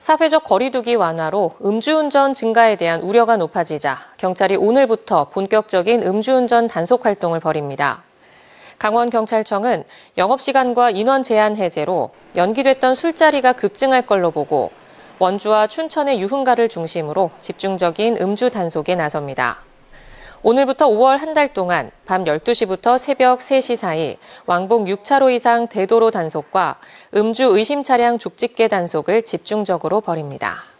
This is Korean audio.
사회적 거리두기 완화로 음주운전 증가에 대한 우려가 높아지자 경찰이 오늘부터 본격적인 음주운전 단속 활동을 벌입니다. 강원경찰청은 영업시간과 인원 제한 해제로 연기됐던 술자리가 급증할 걸로 보고 원주와 춘천의 유흥가를 중심으로 집중적인 음주 단속에 나섭니다. 오늘부터 5월 한 달 동안 밤 12시부터 새벽 3시 사이 왕복 6차로 이상 대도로 단속과 음주 의심 차량 족집게 단속을 집중적으로 벌입니다.